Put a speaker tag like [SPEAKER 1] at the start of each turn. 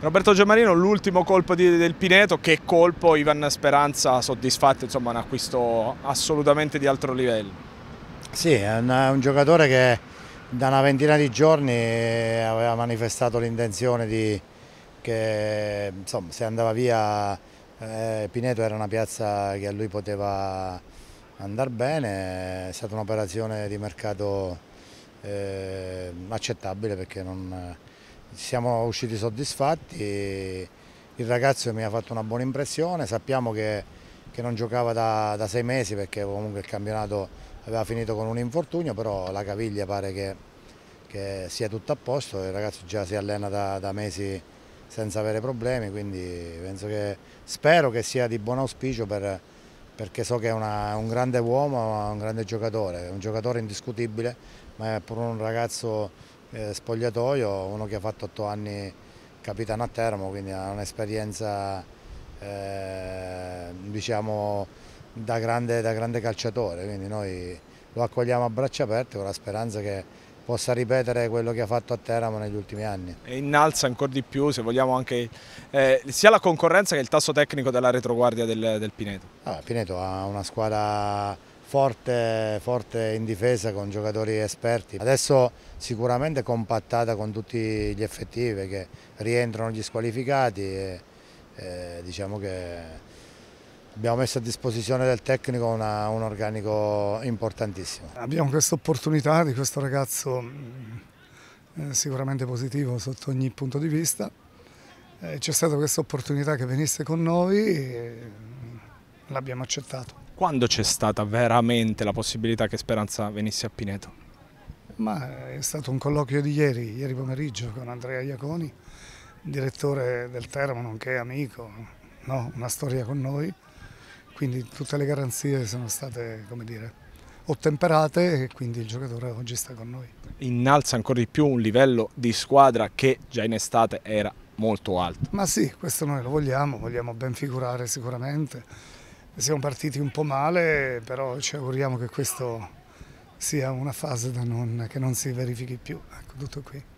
[SPEAKER 1] Roberto Giammarino, l'ultimo colpo di, del Pineto, che colpo Ivan Speranza soddisfatto, insomma un acquisto assolutamente di altro livello.
[SPEAKER 2] Sì, è un, è un giocatore che da una ventina di giorni eh, aveva manifestato l'intenzione di che insomma, se andava via eh, Pineto era una piazza che a lui poteva andare bene, è stata un'operazione di mercato eh, accettabile perché non siamo usciti soddisfatti, il ragazzo mi ha fatto una buona impressione, sappiamo che, che non giocava da, da, sei mesi perché comunque il campionato aveva finito con un infortunio, però la caviglia pare che, che sia tutto a posto, il ragazzo già si allena da, da mesi senza avere problemi, quindi che, spero che sia di buon auspicio per, perché so che è una, un grande uomo, un grande giocatore, un giocatore indiscutibile, ma è pure un ragazzo eh, spogliatoio, uno che ha fatto otto anni capitano a Teramo, quindi ha un'esperienza eh, diciamo, da, grande, da grande calciatore, quindi noi lo accogliamo a braccia aperte con la speranza che possa ripetere quello che ha fatto a Teramo negli ultimi anni.
[SPEAKER 1] E innalza ancora di più, se vogliamo, anche eh, sia la concorrenza che il tasso tecnico della retroguardia del, del Pineto. Ah,
[SPEAKER 2] Pineto ha una squadra forte, forte in difesa con giocatori esperti. Adesso sicuramente compattata con tutti gli effettivi perché rientrano gli squalificati e, e diciamo che abbiamo messo a disposizione del tecnico una, un organico importantissimo.
[SPEAKER 3] Abbiamo questa opportunità di questo ragazzo mm, eh, sicuramente positivo sotto ogni punto di vista. Eh, c'è stata questa opportunità che venisse con noi e mm, l'abbiamo accettato.
[SPEAKER 1] Quando c'è stata veramente la possibilità che Speranza venisse a Pineto?
[SPEAKER 3] Ma è stato un colloquio di ieri, ieri pomeriggio, con Andrea Iaconi, direttore del Teramo, nonché amico, no? una storia con noi, quindi tutte le garanzie sono state, come dire, ottemperate e quindi il giocatore oggi sta
[SPEAKER 1] con noi. Innalza ancora di più un livello di squadra che già in estate era molto alto. Ma sì,
[SPEAKER 3] questo noi lo vogliamo, vogliamo ben figurare sicuramente siamo partiti un po' male, però ci auguriamo che questa sia una fase non, che non si verifichi più. Ecco, tutto qui.